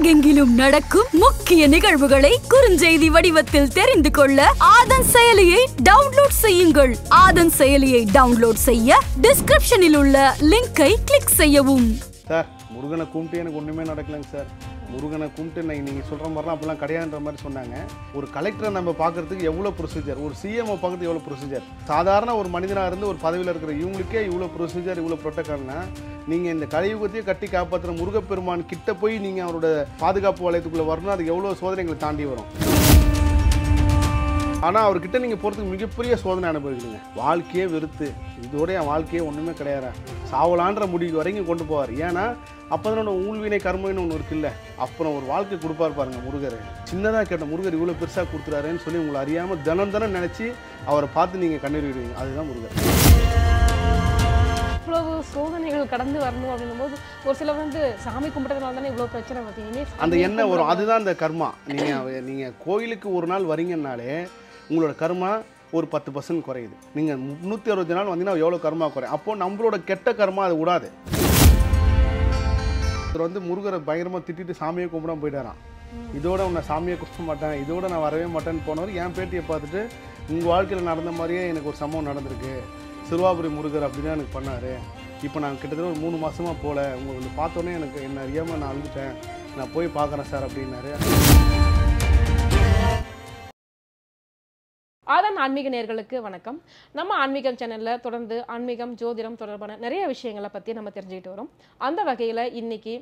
உலகெங்கிலும் நடக்கும் முக்கிய நிகழ்வுகளை குறுஞ்செய்தி வடிவத்தில் தெரிந்து கொள்ள ஆதன் செயலியை டவுன்லோட் செய்யுங்கள் ஆதன் செயலியை டவுன்லோட் செய்ய டிஸ்கிரிப்ஷனில் உள்ள லிங்கை கிளிக் செய்யவும் சார் முருகனை கூப்பிட்டு எனக்கு ஒண்ணுமே நடக்கலங்க சார் முருகனை கும்பிட்டு இன்னைக்கு நீங்கள் சொல்கிற மாதிரிலாம் அப்படிலாம் கிடையாதுன்ற மாதிரி சொன்னாங்க ஒரு கலெக்டரை நம்ம பார்க்குறதுக்கு எவ்வளோ ப்ரொசீஜர் ஒரு சிஎம்ஓ பார்க்குறதுக்கு எவ்வளோ ப்ரொசீஜர் சாதாரண ஒரு மனிதனாக இருந்து ஒரு பதவியில் இருக்கிற இவங்களுக்கே இவ்வளோ ப்ரொசீஜர் இவ்வளோ ப்ரோட்டோக்கால்னா நீங்கள் இந்த கலியுகத்தையே கட்டி காப்பாற்றுற முருகப்பெருமான் கிட்ட போய் நீங்கள் அவரோட பாதுகாப்பு வளையத்துக்குள்ளே வரணும் அது எவ்வளோ சோதனைகளை தாண்டி வரும் ஆனால் அவர்கிட்ட நீங்கள் போகிறதுக்கு மிகப்பெரிய சோதனை அனுபவிக்கிறீங்க வாழ்க்கையே வெறுத்து இதோட என் வாழ்க்கையே ஒன்றுமே கிடையாது சாவலான்ற முடிவு வரைக்கும் கொண்டு போவார் ஏன்னா அப்போ தான் ஊழ்வினை கர்மன்னு ஒன்று இருக்குல்ல அப்புறம் ஒரு வாழ்க்கை கொடுப்பார் பாருங்கள் முருகர் சின்னதாக கேட்ட முருகர் இவ்வளோ பெருசாக கொடுத்துறாருன்னு சொல்லி உங்களை அறியாமல் தினம் தினம் நினச்சி அவரை பார்த்து நீங்கள் கண்ணீர் விடுவீங்க அதுதான் முருகர் இவ்வளவு சோதனைகள் கடந்து வரணும் அப்படின்னும் போது ஒரு சிலர் வந்து சாமி கும்பிட்டதுனால தானே இவ்வளோ பிரச்சனை பார்த்தீங்கன்னா அந்த எண்ணம் வரும் அதுதான் அந்த கர்மா நீங்கள் நீங்கள் கோயிலுக்கு ஒரு நாள் வரீங்கன்னாலே உங்களோட கர்மா ஒரு பத்து பர்சன்ட் குறையுது நீங்கள் முந்நூற்றி அறுபத்தி நாள் வந்தீங்கன்னா எவ்வளோ கர்மா குறையும் அப்போது நம்மளோட கெட்ட கர்மா அது விடாது ஒருத்தர் வந்து முருகரை பயங்கரமாக திட்டிட்டு சாமியை கும்பிடாம போயிட்டாரான் இதோட உன்னை சாமியை கும்பிட மாட்டேன் இதோட நான் வரவே மாட்டேன்னு போனவர் என் பேட்டியை பார்த்துட்டு உங்கள் வாழ்க்கையில் நடந்த மாதிரியே எனக்கு ஒரு சம்பவம் நடந்திருக்கு சிறுவாபுரி முருகர் அப்படின்னா எனக்கு பண்ணார் இப்போ நான் கிட்டத்தட்ட ஒரு மூணு மாதமாக போகல வந்து பார்த்தோன்னே எனக்கு என்ன அறியாமல் நான் அழுதுட்டேன் நான் போய் பார்க்குறேன் சார் அப்படின்னாரு ஆதன் ஆன்மீக நேர்களுக்கு வணக்கம் நம்ம ஆன்மீகம் சேனலில் தொடர்ந்து ஆன்மீகம் ஜோதிடம் தொடர்பான நிறைய விஷயங்களை பற்றி நம்ம தெரிஞ்சுக்கிட்டு வரோம் அந்த வகையில் இன்றைக்கி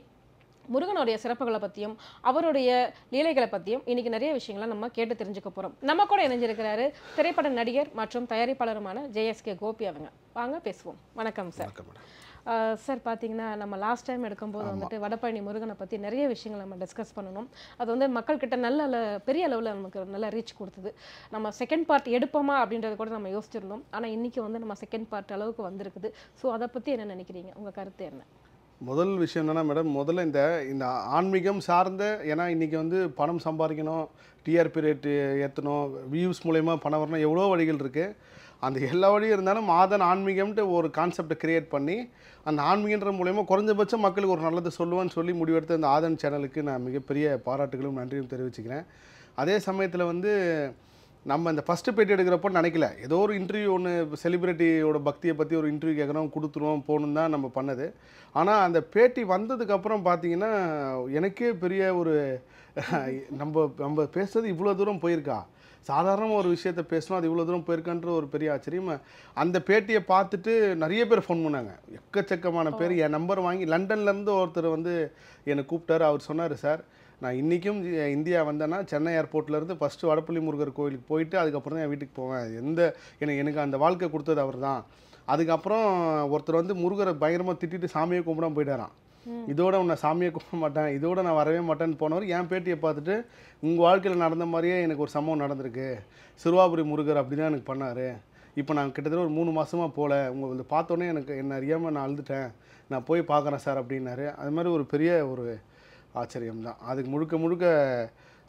முருகனுடைய சிறப்புகளை பற்றியும் அவருடைய லீலைகளை பற்றியும் இன்றைக்கி நிறைய விஷயங்களை நம்ம கேட்டு தெரிஞ்சுக்க போகிறோம் நம்ம கூட இணைஞ்சிருக்கிறாரு திரைப்பட நடிகர் மற்றும் தயாரிப்பாளருமான ஜேஎஸ்கே கோபி அவங்க வாங்க பேசுவோம் வணக்கம் சார் சார் பார்த்தீங்கன்னா நம்ம லாஸ்ட் டைம் எடுக்கும்போது வந்துட்டு வடபழனி முருகனை பற்றி நிறைய விஷயங்கள் நம்ம டிஸ்கஸ் பண்ணணும் அது வந்து மக்கள்கிட்ட நல்ல பெரிய அளவில் நமக்கு நல்ல ரீச் கொடுத்தது நம்ம செகண்ட் பார்ட் எடுப்போமா அப்படின்றத கூட நம்ம யோசிச்சிருந்தோம் ஆனால் இன்றைக்கி வந்து நம்ம செகண்ட் பார்ட் அளவுக்கு வந்திருக்குது ஸோ அதை பற்றி என்ன நினைக்கிறீங்க உங்கள் கருத்து என்ன முதல் விஷயம் என்னென்னா மேடம் முதல்ல இந்த இந்த ஆன்மீகம் சார்ந்த ஏன்னா இன்றைக்கி வந்து பணம் சம்பாதிக்கணும் டிஆர்பி ரேட்டு ஏற்றணும் வியூஸ் மூலயமா பணம் வரணும் எவ்வளோ வழிகள் இருக்குது அந்த எல்லா வழியும் இருந்தாலும் மாதன் ஆன்மீகம்ன்ட்டு ஒரு கான்செப்டை க்ரியேட் பண்ணி அந்த ஆன்மீகன்ற மூலயமா குறைஞ்சபட்சம் மக்களுக்கு ஒரு நல்லது சொல்லுவேன்னு சொல்லி முடிவெடுத்த அந்த ஆதன் சேனலுக்கு நான் மிகப்பெரிய பாராட்டுகளும் நன்றியும் தெரிவிச்சுக்கிறேன் அதே சமயத்தில் வந்து நம்ம இந்த ஃபஸ்ட்டு பேட்டி எடுக்கிறப்போ நினைக்கல ஏதோ ஒரு இன்டர்வியூ ஒன்று செலிப்ரிட்டியோட பக்தியை பற்றி ஒரு இன்டர்வியூ கேட்குறோம் கொடுத்துருவோம் போகணும் தான் நம்ம பண்ணது ஆனால் அந்த பேட்டி வந்ததுக்கப்புறம் பார்த்தீங்கன்னா எனக்கே பெரிய ஒரு நம்ம நம்ம பேசுறது இவ்வளோ தூரம் போயிருக்கா சாதாரணமாக ஒரு விஷயத்த பேசினா அது இவ்வளோ தூரம் போயிருக்கன்ற ஒரு பெரிய ஆச்சரியம் அந்த பேட்டியை பார்த்துட்டு நிறைய பேர் ஃபோன் பண்ணாங்க எக்கச்சக்கமான பேர் என் நம்பர் வாங்கி லண்டன்லேருந்து ஒருத்தர் வந்து என்னை கூப்பிட்டாரு அவர் சொன்னார் சார் நான் இன்றைக்கும் இந்தியா வந்தேன்னா சென்னை ஏர்போர்ட்லேருந்து ஃபஸ்ட்டு வடப்பள்ளி முருகர் கோயிலுக்கு போயிட்டு அதுக்கப்புறம் தான் என் வீட்டுக்கு போவேன் எந்த எனக்கு எனக்கு அந்த வாழ்க்கை கொடுத்தது அவர் தான் அதுக்கப்புறம் ஒருத்தர் வந்து முருகரை பயங்கரமாக திட்டிட்டு சாமியை கும்பிடாமல் போயிட்டாரான் இதோட உன்னை சாமியை கூப்பிட மாட்டேன் இதோட நான் வரவே மாட்டேன்னு போனவர் என் பேட்டியை பார்த்துட்டு உங்கள் வாழ்க்கையில் நடந்த மாதிரியே எனக்கு ஒரு சம்பவம் நடந்திருக்கு சிறுவாபுரி முருகர் அப்படி தான் எனக்கு பண்ணார் இப்போ நான் கிட்டத்தட்ட ஒரு மூணு மாதமாக போகல உங்களை வந்து பார்த்தோன்னே எனக்கு என்ன அறியாமல் நான் அழுதுட்டேன் நான் போய் பார்க்குறேன் சார் அப்படின்னாரு அது மாதிரி ஒரு பெரிய ஒரு ஆச்சரியம் தான் அதுக்கு முழுக்க முழுக்க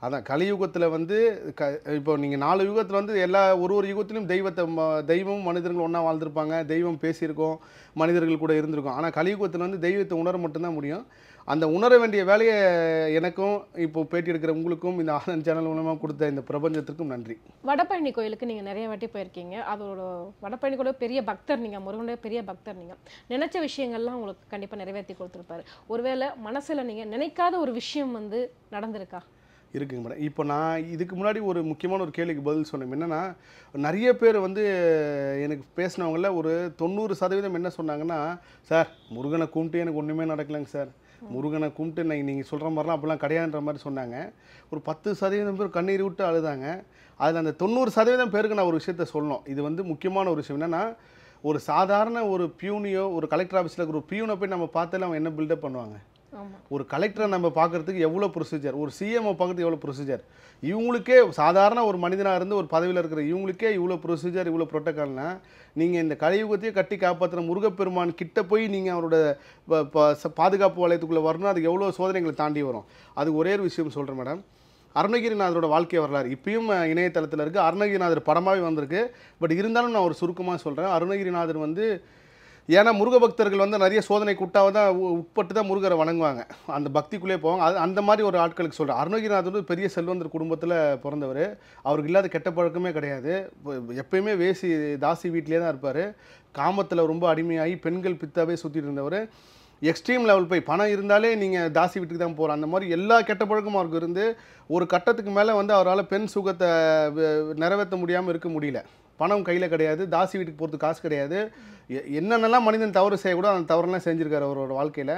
அதான் கலியுகத்தில் வந்து க இப்போ நீங்கள் நாலு யுகத்தில் வந்து எல்லா ஒரு ஒரு யுகத்திலும் தெய்வத்தை தெய்வம் மனிதர்கள் ஒன்றா வாழ்ந்திருப்பாங்க தெய்வம் பேசியிருக்கோம் மனிதர்கள் கூட இருந்திருக்கும் ஆனால் கலியுகத்தில் வந்து தெய்வத்தை உணர மட்டும்தான் முடியும் அந்த உணர வேண்டிய வேலையை எனக்கும் இப்போ பேட்டி எடுக்கிற உங்களுக்கும் இந்த ஆனந்த் சேனல் மூலமாக கொடுத்த இந்த பிரபஞ்சத்திற்கும் நன்றி வடப்பழனி கோயிலுக்கு நீங்கள் நிறைய வாட்டி போயிருக்கீங்க அதோட வடப்பழனி கோயில பெரிய பக்தர் நீங்கள் முருகனுடைய பெரிய பக்தர் நீங்கள் நினச்ச விஷயங்கள்லாம் உங்களுக்கு கண்டிப்பாக நிறைவேற்றி கொடுத்துருப்பாரு ஒருவேளை மனசில் நீங்கள் நினைக்காத ஒரு விஷயம் வந்து நடந்திருக்கா இருக்குங்க மேடம் இப்போ நான் இதுக்கு முன்னாடி ஒரு முக்கியமான ஒரு கேள்விக்கு பதில் சொன்னேன் என்னென்னா நிறைய பேர் வந்து எனக்கு பேசினவங்கள ஒரு தொண்ணூறு சதவீதம் என்ன சொன்னாங்கன்னா சார் முருகனை கும்பிட்டு எனக்கு ஒன்றுமே நடக்கலைங்க சார் முருகனை கும்பிட்டு நீங்கள் நீங்கள் சொல்கிற மாதிரிலாம் அப்படிலாம் கிடையாதுன்ற மாதிரி சொன்னாங்க ஒரு பத்து சதவீதம் பேர் கண்ணீர் விட்டு அழுதாங்க அதில் அந்த தொண்ணூறு சதவீதம் பேருக்கு நான் ஒரு விஷயத்த சொல்லணும் இது வந்து முக்கியமான ஒரு விஷயம் என்னென்னா ஒரு சாதாரண ஒரு பியூனியோ ஒரு கலெக்டர் ஆஃபீஸில் ஒரு பியூனை போய் நம்ம பார்த்தாலும் அவன் என்ன பில்டப் பண்ணுவாங்க ஒரு கலெக்டரை நம்ம பார்க்குறதுக்கு எவ்வளோ ப்ரொசீஜர் ஒரு சிஎம்ஓ பார்க்குறதுக்கு எவ்வளோ ப்ரொசீஜர் இவங்களுக்கே சாதாரண ஒரு மனிதனாக இருந்து ஒரு பதவியில் இருக்கிற இவங்களுக்கே இவ்வளோ ப்ரொசீஜர் இவ்வளோ ப்ரோட்டோக்கால்னா நீங்கள் இந்த கலியுகத்தையே கட்டி காப்பாற்றுற முருகப்பெருமான் கிட்ட போய் நீங்கள் அவரோட பாதுகாப்பு வலயத்துக்குள்ளே வரணும் அதுக்கு எவ்வளோ சோதனைகளை தாண்டி வரும் அது ஒரே ஒரு விஷயம் சொல்கிறேன் மேடம் அருணகிரிநாதரோட வாழ்க்கை வரலாறு இப்பயும் இணையதளத்தில் இருக்குது அருணகிரிநாதர் படமாகவே வந்திருக்கு பட் இருந்தாலும் நான் ஒரு சுருக்கமாக சொல்கிறேன் அருணகிரிநாதர் வந்து ஏன்னா முருக பக்தர்கள் வந்து நிறைய சோதனை கூட்டாக தான் உட்பட்டு தான் முருகரை வணங்குவாங்க அந்த பக்திக்குள்ளே போவாங்க அது அந்த மாதிரி ஒரு ஆட்களுக்கு சொல்கிறேன் அருணகிரிநாத் வந்து பெரிய செல்வந்தர் குடும்பத்தில் பிறந்தவர் அவருக்கு இல்லாத கெட்ட பழக்கமே கிடையாது எப்பயுமே வேசி தாசி வீட்டிலே தான் இருப்பார் காமத்தில் ரொம்ப அடிமையாகி பெண்கள் பித்தாவே சுற்றிட்டு இருந்தவர் எக்ஸ்ட்ரீம் லெவல் போய் பணம் இருந்தாலே நீங்கள் தாசி வீட்டுக்கு தான் போகிறோம் அந்த மாதிரி எல்லா கெட்ட பழக்கமும் அவருக்கு இருந்து ஒரு கட்டத்துக்கு மேலே வந்து அவரால் பெண் சுகத்தை நிறைவேற்ற முடியாமல் இருக்க முடியல பணம் கையில் கிடையாது தாசி வீட்டுக்கு போகிறதுக்கு காசு கிடையாது என்னென்னலாம் மனிதன் தவறு செய்யக்கூட அந்த தவறுலாம் செஞ்சுருக்காரு அவரோட வாழ்க்கையில்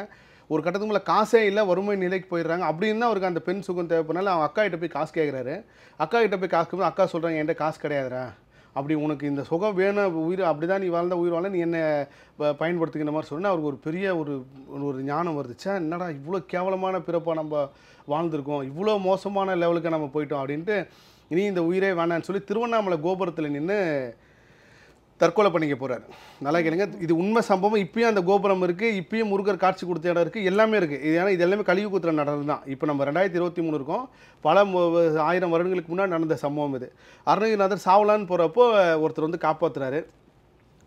ஒரு கட்டத்துக்கு மேலே காசே இல்லை வறுமை நிலைக்கு போயிடுறாங்க அப்படின்னா அவருக்கு அந்த பெண் சுகம் தேவைப்படனால அவன் அக்கா கிட்ட போய் காசு கேட்குறாரு அக்கா கிட்ட போய் காசு அக்கா சொல்கிறாங்க என்கிட்ட காசு கிடையாதுரா அப்படி உனக்கு இந்த சுகம் வேணும் உயிர் அப்படி தான் நீ வாழ்ந்த உயிர் வாழ நீ என்னை பயன்படுத்துகின்ற மாதிரி சொன்னால் அவருக்கு ஒரு பெரிய ஒரு ஒரு ஞானம் வருதுச்சா என்னடா இவ்வளோ கேவலமான பிறப்பாக நம்ம வாழ்ந்திருக்கோம் இவ்வளோ மோசமான லெவலுக்கு நம்ம போயிட்டோம் அப்படின்ட்டு இனி இந்த உயிரே வேணான்னு சொல்லி திருவண்ணாமலை கோபுரத்தில் நின்று தற்கொலை பண்ணிக்க போகிறார் நல்லா கேளுங்க இது உண்மை சம்பவம் இப்பயும் அந்த கோபுரம் இருக்குது இப்பயும் முருகர் காட்சி கொடுத்த இடம் இருக்குது எல்லாமே இருக்குது இது ஏன்னா இது எல்லாமே கலியுகுத்திர நடந்தது தான் இப்போ நம்ம ரெண்டாயிரத்தி இருபத்தி மூணு இருக்கோம் பல ஆயிரம் வருடங்களுக்கு முன்னாடி நடந்த சம்பவம் இது அருணகிரிநாதர் சாவலான்னு போகிறப்போ ஒருத்தர் வந்து காப்பாற்றுறாரு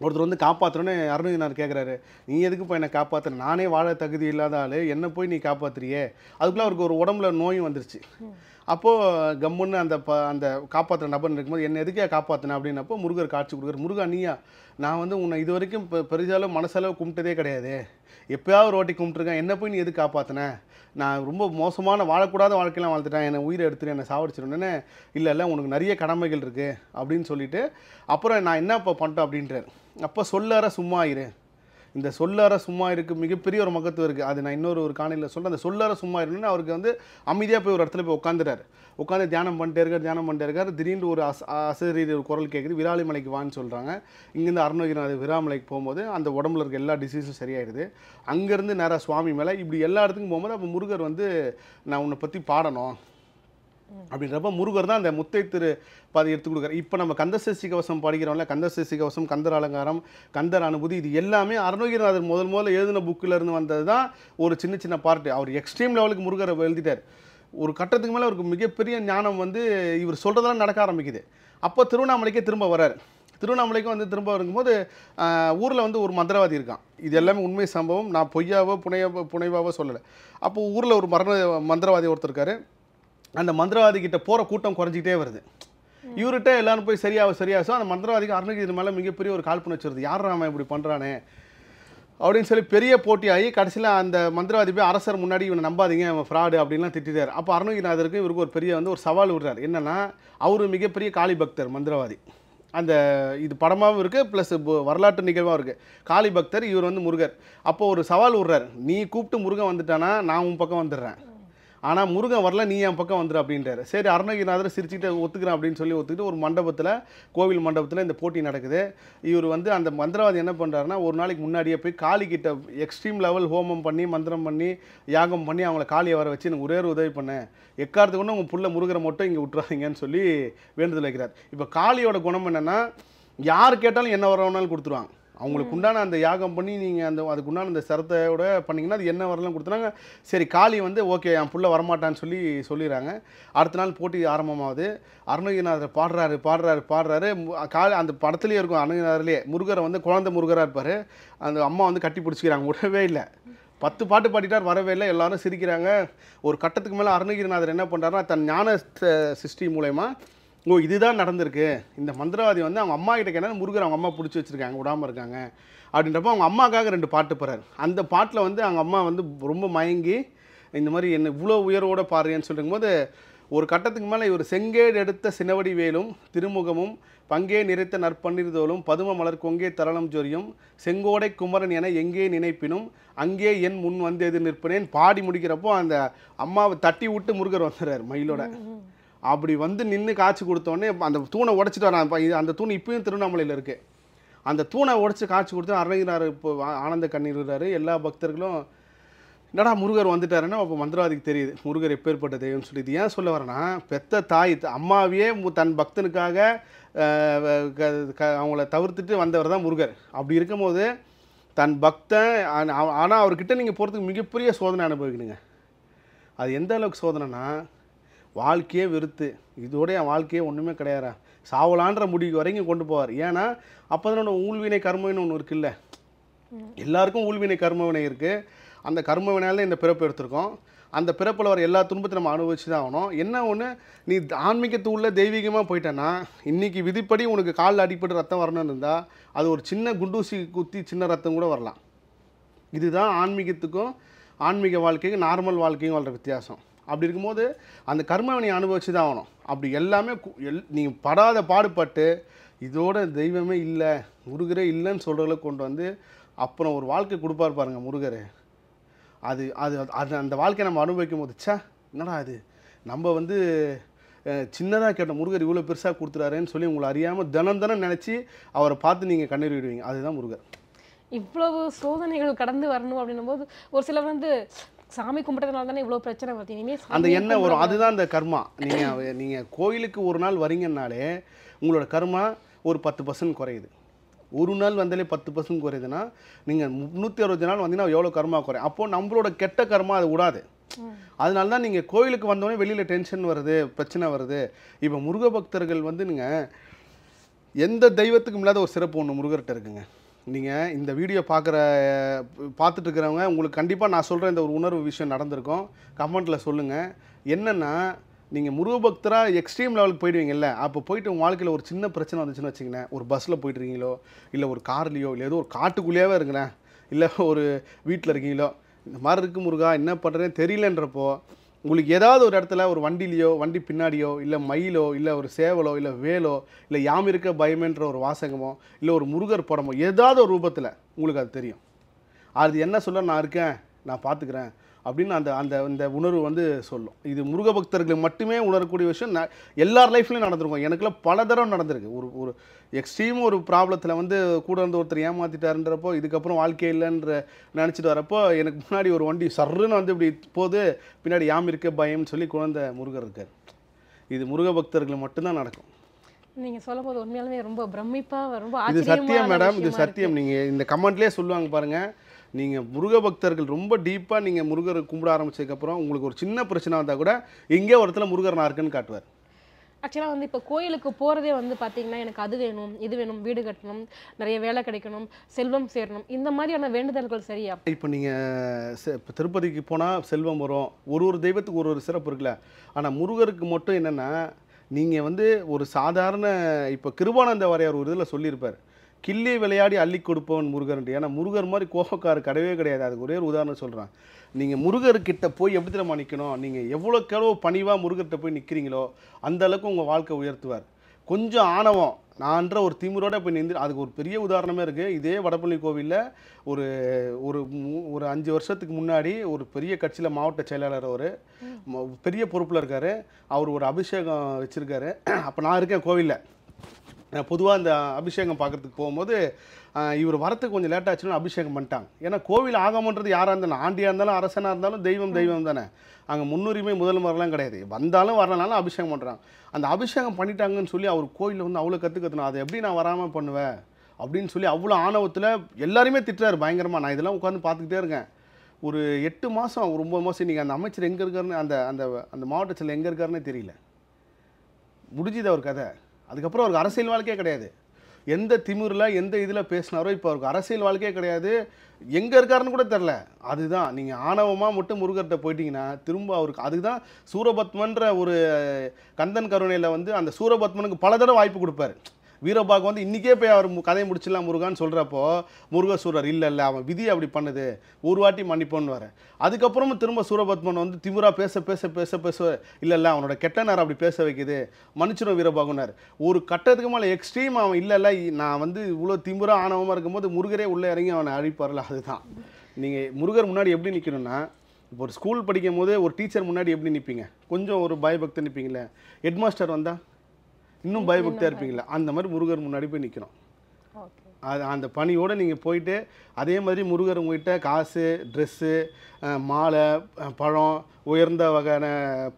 ஒருத்தர் வந்து காப்பாற்றணும்னு அருணகிரினார் கேட்குறாரு நீ எதுக்கு போய் என்னை காப்பாற்றுற நானே வாழ தகுதி இல்லாத ஆள் என்ன போய் நீ காப்பாற்றுறியே அதுக்குள்ளே அவருக்கு ஒரு உடம்புல நோயும் வந்துருச்சு அப்போது கம்முன்னு அந்த ப அந்த காப்பாற்றுற நபர் இருக்கும்போது என்னை எதுக்கே காப்பாற்றின அப்படின்னப்போ முருகர் காட்சி கொடுக்குற முருகா நீயா நான் வந்து உன்னை இது வரைக்கும் இப்போ பெரிசாலும் மனசளவு கும்பிட்டதே கிடையாது எப்போயாவது ரோட்டி கும்பிட்டுருக்கேன் என்ன போய் நீ எது காப்பாற்றின நான் ரொம்ப மோசமான வாழக்கூடாத வாழ்க்கையெல்லாம் வாழ்த்துட்டேன் என்னை உயிரை எடுத்துட்டு என்னை சாவடிச்சிடணுன்னு இல்லை இல்லை உனக்கு நிறைய கடமைகள் இருக்குது அப்படின்னு சொல்லிவிட்டு அப்புறம் நான் என்ன இப்போ பண்ணிட்டேன் அப்படின்றார் அப்போ சொல்லற சும்மா ஆயிரு இந்த சொல்லார சும்மா இருக்குது மிகப்பெரிய ஒரு மகத்துவம் இருக்குது அது நான் இன்னொரு ஒரு காணையில் சொல்கிறேன் அந்த சொல்லார சும்மா இருக்குன்னு அவருக்கு வந்து அமைதியாக போய் ஒரு இடத்துல போய் உட்காந்துறாரு உட்காந்து தியானம் பண்ணிட்டே இருக்கார் தியானம் பண்ணிட்டே இருக்கார் திடீர்னு ஒரு அச அசரீதி ஒரு குரல் கேட்குது விராலி மலைக்கு வான்னு சொல்கிறாங்க இங்கேருந்து அது விராமலைக்கு போகும்போது அந்த உடம்புல இருக்க எல்லா டிசீஸும் சரியாயிடுது அங்கேருந்து நேராக சுவாமி மேலே இப்படி எல்லா இடத்துக்கும் போகும்போது அப்போ முருகர் வந்து நான் உன்னை பற்றி பாடணும் அப்படின்றப்ப முருகர் தான் அந்த முத்தை திரு பாதை எடுத்து கொடுக்குறாரு இப்போ நம்ம கந்தசசி கவசம் படிக்கிறோம்ல கந்தசஷ்டி கவசம் கந்தர் அலங்காரம் கந்தர் அனுபூதி இது எல்லாமே அருணகிரிநாதர் முதல் முதல்ல எழுதின இருந்து வந்தது தான் ஒரு சின்ன சின்ன பார்ட்டு அவர் எக்ஸ்ட்ரீம் லெவலுக்கு முருகரை எழுதிட்டார் ஒரு கட்டத்துக்கு மேலே அவருக்கு மிகப்பெரிய ஞானம் வந்து இவர் சொல்கிறதெல்லாம் நடக்க ஆரம்பிக்குது அப்போ திருவண்ணாமலைக்கே திரும்ப வரார் திருவண்ணாமலைக்கு வந்து திரும்ப வரும்போது ஊரில் வந்து ஒரு மந்திரவாதி இருக்கான் இது எல்லாமே உண்மை சம்பவம் நான் பொய்யாவோ புனையாவோ புனைவாவோ சொல்லலை அப்போது ஊரில் ஒரு மரண மந்திரவாதி ஒருத்தர் அந்த மந்திரவாதி கிட்ட போகிற கூட்டம் குறைஞ்சிக்கிட்டே வருது இவர்கிட்ட எல்லாரும் போய் சரியாக சரியாகும் அந்த மந்திரவாதிக்கு அருணகிரி மேலே மிகப்பெரிய ஒரு காழ்ப்புணர்ச்சி வச்சிருது யார் இப்படி பண்ணுறானே அப்படின்னு சொல்லி பெரிய போட்டியாகி கடைசியில் அந்த மந்திரவாதி போய் அரசர் முன்னாடி இவனை நம்பாதீங்க இவன் ஃப்ராடு அப்படின்லாம் திட்டார் அப்போ அருணகிரிநாதருக்கு இவருக்கு ஒரு பெரிய வந்து ஒரு சவால் விடுறார் என்னென்னா அவர் மிகப்பெரிய காளி பக்தர் மந்திரவாதி அந்த இது படமாகவும் இருக்குது ப்ளஸ் வரலாற்று நிகழ்வாக இருக்குது காளி பக்தர் இவர் வந்து முருகர் அப்போது ஒரு சவால் விடுறார் நீ கூப்பிட்டு முருகன் வந்துட்டானா நான் உன் பக்கம் வந்துடுறேன் ஆனால் முருகன் வரல நீ என் பக்கம் வந்துடு அப்படின்றாரு சரி அருணகிரிநாதர் சிரிச்சுட்டு ஒத்துக்கிறேன் அப்படின்னு சொல்லி ஒத்துக்கிட்டு ஒரு மண்டபத்தில் கோவில் மண்டபத்தில் இந்த போட்டி நடக்குது இவர் வந்து அந்த மந்திரவாதி என்ன பண்ணுறாருன்னா ஒரு நாளைக்கு முன்னாடியே போய் காளி கிட்ட எக்ஸ்ட்ரீம் லெவல் ஹோமம் பண்ணி மந்திரம் பண்ணி யாகம் பண்ணி அவங்கள காளியை வர வச்சு எனக்கு ஒரே ஒரு உதவி பண்ணேன் எக்காரத்துக்கு உங்கள் புள்ள முருகரை மட்டும் இங்கே விட்டுறாதீங்கன்னு சொல்லி வேண்டுதல் வைக்கிறார் இப்போ காளியோட குணம் என்னென்னா யார் கேட்டாலும் என்ன வரவனாலும் கொடுத்துருவாங்க அவங்களுக்கு உண்டான அந்த யாகம் பண்ணி நீங்கள் அந்த அதுக்கு உண்டான அந்த சரத்தோட பண்ணிங்கன்னா அது என்ன வரலாம் கொடுத்தாங்க சரி காளி வந்து ஓகே என் புள்ள வரமாட்டான்னு சொல்லி சொல்லிடுறாங்க அடுத்த நாள் போட்டி ஆரம்பமாகுது அருணகிரிநாதர் பாடுறாரு பாடுறாரு பாடுறாரு காளி அந்த படத்துலேயே இருக்கும் அருணகிரிநாதர்லேயே முருகரை வந்து குழந்தை முருகராக இருப்பார் அந்த அம்மா வந்து கட்டி பிடிச்சிக்கிறாங்க விடவே இல்லை பத்து பாட்டு பாடிட்டார் வரவே இல்லை எல்லாரும் சிரிக்கிறாங்க ஒரு கட்டத்துக்கு மேலே அருணகிரிநாதர் என்ன பண்ணுறாருன்னா தன் ஞான சிருஷ்டி மூலயமா ஓ இதுதான் நடந்திருக்கு இந்த மந்திரவாதி வந்து அவங்க அம்மா கிட்ட கேட்டால் முருகர் அவங்க அம்மா பிடிச்சி வச்சுருக்காங்க விடாமல் இருக்காங்க அப்படின்றப்போ அவங்க அம்மாக்காக ரெண்டு பாட்டு போகிறார் அந்த பாட்டில் வந்து அவங்க அம்மா வந்து ரொம்ப மயங்கி இந்த மாதிரி என்ன இவ்வளோ உயர்வோடு பாருங்கன்னு சொல்லும்போது ஒரு கட்டத்துக்கு மேலே இவர் செங்கேடு எடுத்த சினவடி வேலும் திருமுகமும் பங்கே நிறைத்த நற்பன்னீர்தோலும் பதும மலர் கொங்கே தரளம் ஜொரியும் செங்கோடை குமரன் என எங்கே நினைப்பினும் அங்கே என் முன் வந்து எது நிற்பனேன் பாடி முடிக்கிறப்போ அந்த அம்மாவை தட்டி விட்டு முருகர் வந்துடுறார் மயிலோட அப்படி வந்து நின்று காய்ச்சி கொடுத்தோடனே அந்த தூணை உடைச்சிட்டு வரான் அந்த தூண் இப்பயும் திருவண்ணாமலையில் இருக்குது அந்த தூணை உடச்சி காய்ச்சி கொடுத்து அருணகிரினார் இப்போ ஆனந்த கண்ணீர்றாரு எல்லா பக்தர்களும் என்னடா முருகர் வந்துட்டாருன்னா அப்போ மந்திரவாதிக்கு தெரியுது முருகர் எப்பேற்பட்ட தெய்வம்னு சொல்லி இது ஏன் சொல்ல வரேன்னா பெத்த தாய் அம்மாவையே தன் பக்தனுக்காக அவங்கள தவிர்த்துட்டு வந்தவர் தான் முருகர் அப்படி இருக்கும்போது தன் பக்தன் ஆனால் அவர்கிட்ட நீங்கள் போகிறதுக்கு மிகப்பெரிய சோதனை அனுபவிக்கணுங்க அது எந்த அளவுக்கு சோதனைனா வாழ்க்கையே வெறுத்து இதோட என் வாழ்க்கையே ஒன்றுமே கிடையாதா சாவலான்ற முடிவு வரைக்கும் கொண்டு போவார் ஏன்னா அப்போ தான் ஊழ்வினை கர்மவினை ஒன்று இருக்குல்ல எல்லாருக்கும் ஊழ்வினை கர்மவினை இருக்குது அந்த கர்மவினால இந்த பிறப்பு எடுத்திருக்கோம் அந்த பிறப்பில் வர எல்லா துன்பத்தையும் நம்ம அனுபவிச்சு தான் ஆகணும் என்ன ஒன்று நீ ஆன்மீகத்து உள்ள தெய்வீகமாக போயிட்டேன்னா இன்றைக்கி விதிப்படி உனக்கு காலில் அடிப்பட்டு ரத்தம் வரணும்னு இருந்தால் அது ஒரு சின்ன குண்டூசி குத்தி சின்ன ரத்தம் கூட வரலாம் இதுதான் ஆன்மீகத்துக்கும் ஆன்மீக வாழ்க்கைக்கும் நார்மல் வாழ்க்கையும் வாழ்கிற வித்தியாசம் அப்படி இருக்கும்போது அந்த கர்மாவை நீ அனுபவிச்சு தான் ஆகணும் அப்படி எல்லாமே எல் நீங்கள் படாத பாடுபட்டு இதோட தெய்வமே இல்லை முருகரே இல்லைன்னு சொல்கிறளவுக்கு கொண்டு வந்து அப்புறம் ஒரு வாழ்க்கை கொடுப்பார் பாருங்கள் முருகர் அது அது அது அந்த வாழ்க்கையை நம்ம அனுபவிக்கும் போது சே என்னடா அது நம்ம வந்து சின்னதாக கேட்ட முருகர் இவ்வளோ பெருசாக கொடுத்துறாருன்னு சொல்லி உங்களை அறியாமல் தினம் தினம் நினச்சி அவரை பார்த்து நீங்கள் கண்ணீர் விடுவீங்க அதுதான் முருகர் இவ்வளவு சோதனைகள் கடந்து வரணும் அப்படின்னும் போது ஒரு சிலர் வந்து சாமி கும்பிட்டதுனால தானே இவ்வளோ பிரச்சனை வருது அந்த என்ன வரும் அதுதான் அந்த கர்மா நீங்கள் நீங்கள் கோயிலுக்கு ஒரு நாள் வரீங்கன்னாலே உங்களோட கர்மா ஒரு பத்து பர்சன்ட் குறையுது ஒரு நாள் வந்தாலே பத்து பர்சன்ட் குறையுதுன்னா நீங்கள் முந்நூற்றி அறுபத்தி நாள் வந்தீங்கன்னா எவ்வளோ கர்மா குறையும் அப்போது நம்மளோட கெட்ட கர்மா அது விடாது அதனால தான் நீங்கள் கோயிலுக்கு வந்தோடனே வெளியில் டென்ஷன் வருது பிரச்சனை வருது இப்போ முருக பக்தர்கள் வந்து நீங்கள் எந்த தெய்வத்துக்கும் இல்லாத ஒரு சிறப்பு ஒன்று முருகர்கிட்ட இருக்குங்க நீங்கள் இந்த வீடியோ பார்க்குற பார்த்துட்டு இருக்கிறவங்க உங்களுக்கு கண்டிப்பாக நான் சொல்கிற இந்த ஒரு உணர்வு விஷயம் நடந்திருக்கும் கமெண்ட்டில் சொல்லுங்கள் என்னென்னா நீங்கள் முருகபக்தராக எக்ஸ்ட்ரீம் லெவலுக்கு போயிடுவீங்கல்ல அப்போ போயிட்டு உங்கள் வாழ்க்கையில் ஒரு சின்ன பிரச்சனை வந்துச்சுன்னு வச்சிங்களேன் ஒரு பஸ்ஸில் போயிட்டுருக்கீங்களோ இல்லை ஒரு கார்லேயோ இல்லை ஏதோ ஒரு காட்டுக்குள்ளேயாவே இருங்களேன் இல்லை ஒரு வீட்டில் இருக்கீங்களோ இந்த மாதிரி இருக்குது முருகா என்ன பண்ணுறேன் தெரியலன்றப்போ உங்களுக்கு ஏதாவது ஒரு இடத்துல ஒரு வண்டிலேயோ வண்டி பின்னாடியோ இல்லை மயிலோ இல்லை ஒரு சேவலோ இல்லை வேலோ இல்லை யாம் இருக்க பயமென்ற ஒரு வாசகமோ இல்லை ஒரு முருகர் படமோ ஏதாவது ஒரு ரூபத்தில் உங்களுக்கு அது தெரியும் அது என்ன சொல்ல நான் இருக்கேன் நான் பார்த்துக்கிறேன் அப்படின்னு அந்த அந்த அந்த உணர்வு வந்து சொல்லும் இது முருக பக்தர்களுக்கு மட்டுமே உணரக்கூடிய விஷயம் எல்லார் லைஃப்லையும் நடந்திருக்கும் எனக்குலாம் பல தடவை நடந்திருக்கு ஒரு ஒரு எக்ஸ்ட்ரீம் ஒரு ப்ராப்ளத்தில் வந்து கூட இருந்து ஒருத்தர் ஏமாற்றிட்டாருன்றப்போ இதுக்கப்புறம் வாழ்க்கை இல்லைன்ற நினச்சிட்டு வரப்போ எனக்கு முன்னாடி ஒரு வண்டி சர்ன்னு வந்து இப்படி போது பின்னாடி யாம் இருக்க பயம்னு சொல்லி குழந்தை முருகர் இருக்கார் இது முருக பக்தர்கள் மட்டும்தான் நடக்கும் நீங்க சொல்லும் போது உண்மையாலுமே ரொம்ப பிரமிப்பா ரொம்ப இது சத்தியம் மேடம் இது சத்தியம் நீங்க இந்த கமெண்ட்லேயே சொல்லுவாங்க பாருங்க நீங்கள் முருக பக்தர்கள் ரொம்ப டீப்பாக நீங்கள் முருகர் கும்பிட ஆரம்பிச்சதுக்கப்புறம் உங்களுக்கு ஒரு சின்ன பிரச்சனை வந்தால் கூட எங்கே ஒரு இடத்துல முருகர் நான் இருக்குன்னு காட்டுவார் ஆக்சுவலாக வந்து இப்போ கோயிலுக்கு போகிறதே வந்து பார்த்திங்கன்னா எனக்கு அது வேணும் இது வேணும் வீடு கட்டணும் நிறைய வேலை கிடைக்கணும் செல்வம் சேரணும் இந்த மாதிரியான வேண்டுதல்கள் சரியா இப்போ நீங்கள் இப்போ திருப்பதிக்கு போனால் செல்வம் வரும் ஒரு ஒரு தெய்வத்துக்கு ஒரு ஒரு சிறப்பு இருக்குல்ல ஆனால் முருகருக்கு மட்டும் என்னென்னா நீங்கள் வந்து ஒரு சாதாரண இப்போ கிருபானந்த வாரியார் ஒரு இதில் சொல்லியிருப்பார் கிள்ளி விளையாடி அள்ளி கொடுப்பவன் முருகன் ஏன்னா முருகர் மாதிரி கோபக்காரர் கிடையவே கிடையாது அதுக்கு ஒரே ஒரு உதாரணம் சொல்கிறேன் நீங்கள் முருகர்கிட்ட போய் எப்படி தெரியுமா நிற்கணும் நீங்கள் எவ்வளோக்கெவ்வளோ பணிவாக முருகர்கிட்ட போய் நிற்கிறீங்களோ அந்தளவுக்கு உங்கள் வாழ்க்கை உயர்த்துவார் கொஞ்சம் ஆணவம் நான்ற ஒரு திமுறோட போய் நின்று அதுக்கு ஒரு பெரிய உதாரணமே இருக்குது இதே வடபள்ளி கோவிலில் ஒரு ஒரு ஒரு அஞ்சு வருஷத்துக்கு முன்னாடி ஒரு பெரிய கட்சியில் மாவட்ட செயலாளர் அவர் பெரிய பொறுப்பில் இருக்கார் அவர் ஒரு அபிஷேகம் வச்சுருக்காரு அப்போ நான் இருக்கேன் கோவிலில் பொதுவாக இந்த அபிஷேகம் பார்க்குறதுக்கு போகும்போது இவர் வரத்துக்கு கொஞ்சம் லேட் ஆச்சுன்னு அபிஷேகம் பண்ணிட்டாங்க ஏன்னா கோவில் ஆகமன்றது யாராக இருந்தாலும் ஆண்டியாக இருந்தாலும் அரசனாக இருந்தாலும் தெய்வம் தெய்வம் தானே அங்கே முன்னுரிமை முதல்வரெலாம் கிடையாது வந்தாலும் வரலனாலும் அபிஷேகம் பண்ணுறாங்க அந்த அபிஷேகம் பண்ணிட்டாங்கன்னு சொல்லி அவர் கோயிலில் வந்து அவ்வளோ கற்றுக்கத்துனா அதை எப்படி நான் வராமல் பண்ணுவேன் அப்படின்னு சொல்லி அவ்வளோ ஆணவத்தில் எல்லாருமே திட்டுறாரு பயங்கரமாக நான் இதெல்லாம் உட்காந்து பார்த்துக்கிட்டே இருக்கேன் ஒரு எட்டு மாதம் ஒரு ஒம்பது மாதம் நீங்கள் அந்த அமைச்சர் எங்கே இருக்காருன்னு அந்த அந்த அந்த மாவட்டத்தில் எங்கே இருக்காருன்னே தெரியல முடிஞ்சுது அவர் கதை அதுக்கப்புறம் அவருக்கு அரசியல் வாழ்க்கையே கிடையாது எந்த திமுரில் எந்த இதில் பேசினாரோ இப்போ அவருக்கு அரசியல் வாழ்க்கையே கிடையாது எங்கே இருக்காருன்னு கூட தெரில அதுதான் நீங்கள் ஆணவமாக மட்டும் முருகர்கிட்ட போயிட்டீங்கன்னா திரும்ப அவருக்கு அதுதான் சூரபத்மன்ற ஒரு கந்தன் கருணையில் வந்து அந்த சூரபத்மனுக்கு பல தடவை வாய்ப்பு கொடுப்பாரு வீரபாகம் வந்து இன்றைக்கே போய் அவர் கதையை முடிச்சிடலாம் முருகான்னு சொல்கிறப்போ முருக சூரர் இல்லை இல்லை அவன் விதி அப்படி பண்ணுது ஒரு வாட்டி மன்னிப்போன்னு வரேன் அதுக்கப்புறமும் திரும்ப சூரபத்மன் வந்து திமுரா பேச பேச பேச பேச இல்லை இல்லை அவனோட கெட்ட நேரம் அப்படி பேச வைக்குது மன்னிச்சிடும் வீரபாகுனார் ஒரு கட்டத்துக்கு மேலே எக்ஸ்ட்ரீம் அவன் இல்லை இல்லை நான் வந்து இவ்வளோ திமுறா ஆணவமாக இருக்கும்போது முருகரே உள்ளே இறங்கி அவனை அழிப்பார்ல அதுதான் நீங்கள் முருகர் முன்னாடி எப்படி நிற்கணும்னா இப்போ ஒரு ஸ்கூல் படிக்கும் போதே ஒரு டீச்சர் முன்னாடி எப்படி நிற்பீங்க கொஞ்சம் ஒரு பயபக்தி நிற்பீங்களே ஹெட்மாஸ்டர் வந்தால் இன்னும் பயபக்தியாக இருப்பீங்களா அந்த மாதிரி முருகர் முன்னாடி போய் நிற்கணும் அது அந்த பணியோடு நீங்கள் போயிட்டு அதே மாதிரி முருகர் உங்கள்கிட்ட காசு ட்ரெஸ்ஸு மாலை பழம் உயர்ந்த வகையான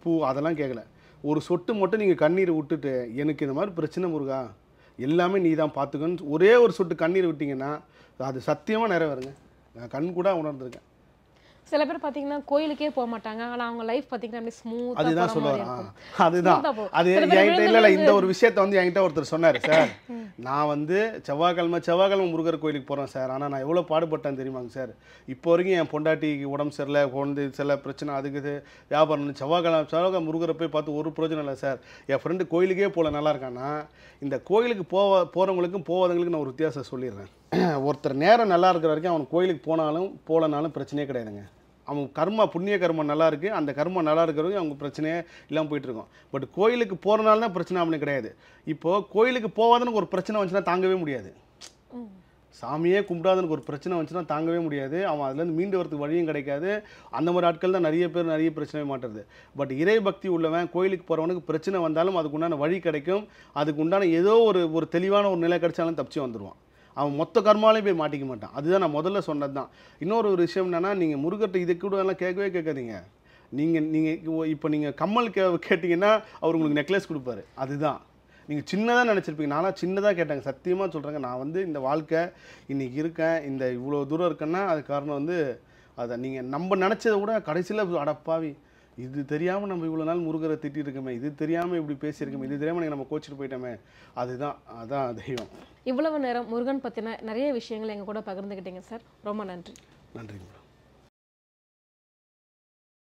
பூ அதெல்லாம் கேட்கல ஒரு சொட்டு மட்டும் நீங்கள் கண்ணீர் விட்டுட்டு எனக்கு இந்த மாதிரி பிரச்சனை முருகா எல்லாமே நீ தான் பார்த்துக்கணும் ஒரே ஒரு சொட்டு கண்ணீர் விட்டிங்கன்னா அது சத்தியமாக வருங்க நான் கண் கூட உணர்ந்திருக்கேன் சில பேர் பாத்தீங்கன்னா கோயிலுக்கே போக மாட்டாங்க ஆனால் அவங்க லைஃப் பாத்தீங்கன்னா அதுதான் சொல்லுவாங்க அதுதான் அது என்கிட்ட இல்லை இந்த ஒரு விஷயத்த வந்து என்கிட்ட ஒருத்தர் சொன்னார் சார் நான் வந்து செவ்வாய்க்கிழமை செவ்வாய்க்கிழமை முருகர் கோயிலுக்கு போகிறேன் சார் ஆனால் நான் எவ்வளோ பாடுபட்டேன் தெரியுமாங்க சார் இப்போ வரைக்கும் என் பொண்டாட்டிக்கு உடம்பு சரியில்லை குழந்தை சில பிரச்சனை அதுக்கு வியாபாரம் செவ்வாய்க்கிழமை செவ்வாய்க்கிழமை முருகரை போய் பார்த்து ஒரு பிரச்சனை இல்லை சார் என் ஃப்ரெண்டு கோயிலுக்கே போகல நல்லா இருக்கான்னா இந்த கோயிலுக்கு போவ போகிறவங்களுக்கும் போவாதவங்களுக்கும் நான் ஒரு வித்தியாசம் சொல்லிடுறேன் ஒருத்தர் நேரம் நல்லா இருக்கிற வரைக்கும் அவன் கோயிலுக்கு போனாலும் போகலனாலும் பிரச்சனையே கிடையாதுங்க அவங்க கர்மா புண்ணிய கர்மம் நல்லா இருக்குது அந்த கர்மம் நல்லா இருக்கிறவங்க அவங்க பிரச்சனையே இல்லாமல் போயிட்டுருக்கோம் பட் கோயிலுக்கு போகிறனால தான் பிரச்சனை அப்படின்னு கிடையாது இப்போது கோயிலுக்கு போகாதனுக்கு ஒரு பிரச்சனை வந்துச்சுன்னா தாங்கவே முடியாது சாமியே கும்பிடாதனுக்கு ஒரு பிரச்சனை வந்துச்சுன்னா தாங்கவே முடியாது அவன் அதுலேருந்து மீண்டு வரதுக்கு வழியும் கிடைக்காது அந்த மாதிரி ஆட்கள் தான் நிறைய பேர் நிறைய பிரச்சனை மாட்டுறது பட் இறை பக்தி உள்ளவன் கோயிலுக்கு போகிறவனுக்கு பிரச்சனை வந்தாலும் அதுக்கு உண்டான வழி கிடைக்கும் அதுக்கு உண்டான ஏதோ ஒரு ஒரு தெளிவான ஒரு நிலை கிடைச்சாலும் தப்பிச்சு வந்துடுவான் அவன் மொத்த கர்மாலையும் போய் மாட்டிக்க மாட்டான் அதுதான் நான் முதல்ல சொன்னது தான் இன்னொரு ஒரு விஷயம் என்னென்னா நீங்கள் முருகர்கிட்ட இதை கூட எல்லாம் கேட்கவே கேட்காதீங்க நீங்கள் நீங்கள் இப்போ நீங்கள் கம்மல் கே கேட்டிங்கன்னா அவர் உங்களுக்கு நெக்லஸ் கொடுப்பாரு அதுதான் நீங்கள் சின்னதாக நினச்சிருப்பீங்க நானாக சின்னதாக கேட்டாங்க சத்தியமாக சொல்கிறேங்க நான் வந்து இந்த வாழ்க்கை இன்றைக்கி இருக்கேன் இந்த இவ்வளோ தூரம் இருக்கேன்னா அது காரணம் வந்து அதை நீங்கள் நம்ம நினச்சதை கூட கடைசியில் அடப்பாவி இது தெரியாமல் நம்ம இவ்வளோ நாள் முருகரை திட்டிருக்கோமே இது தெரியாமல் இப்படி பேசியிருக்கோமே இது தெரியாமல் நம்ம கோச்சிட்டு போயிட்டோமே அதுதான் அதான் தெய்வம் இவ்வளவு நேரம் முருகன் பற்றின நிறைய விஷயங்களை எங்கள் கூட பகிர்ந்துக்கிட்டீங்க சார் ரொம்ப நன்றி நன்றி மேடம்